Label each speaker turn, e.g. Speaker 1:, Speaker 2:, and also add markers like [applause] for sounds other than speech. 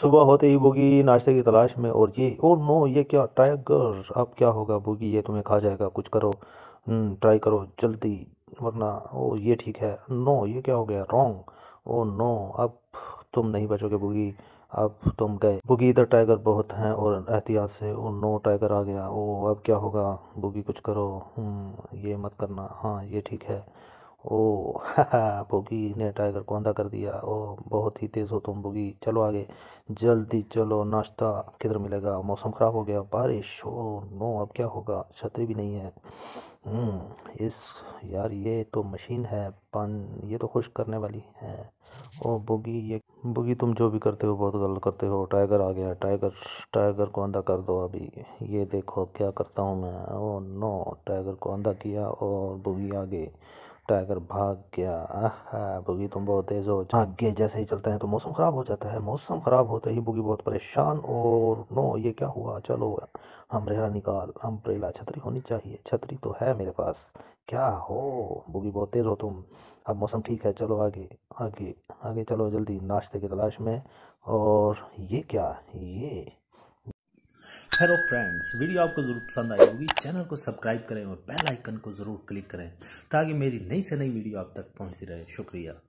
Speaker 1: सुबह होते ही बोगी नाश्ते की तलाश में और ये ओ नो ये क्या टाइगर अब क्या होगा बोगी ये तुम्हें खा जाएगा कुछ करो हम्म, ट्राई करो जल्दी वरना ओ ये ठीक है नो ये क्या हो गया रॉन्ग ओ नो अब तुम नहीं बचोगे बोगी अब तुम गए बोगी इधर टाइगर बहुत हैं और एहतियात से ओ नो टाइगर आ गया ओ अब क्या होगा बोगी कुछ करो हम्म, ये मत करना हाँ ये ठीक है ओ बोगी [laughs] ने टाइगर को अंधा कर दिया ओ बहुत ही तेज़ हो तुम बोगी चलो आगे जल्दी चलो नाश्ता किधर मिलेगा मौसम ख़राब हो गया बारिश ओ नो अब क्या होगा छतरी भी नहीं है हम्म, इस यार ये तो मशीन है पान ये तो खुश करने वाली है ओ बोगी ये बोगी तुम जो भी करते हो बहुत गलत करते हो टाइगर आ गया टाइगर टाइगर को अंधा कर दो अभी ये देखो क्या करता हूँ मैं ओ नो टाइगर को अंधा किया और बोगी आगे टाइगर भाग गया आह बुगी तुम बहुत तेज़ हो आगे जैसे ही चलते हैं तो मौसम ख़राब हो जाता है मौसम ख़राब होते ही बुगी बहुत परेशान और नो ये क्या हुआ चलो अम्ब्रेला निकाल अम्ब्रेला छतरी होनी चाहिए छतरी तो है मेरे पास क्या हो बुगी बहुत तेज़ हो तुम अब मौसम ठीक है चलो आगे आगे आगे चलो जल्दी नाश्ते की तलाश में और ये क्या ये हेलो फ्रेंड्स वीडियो आपको ज़रूर पसंद आई होगी चैनल को सब्सक्राइब करें और बेल आइकन को ज़रूर क्लिक करें ताकि मेरी नई से नई वीडियो आप तक पहुंचती रहे शुक्रिया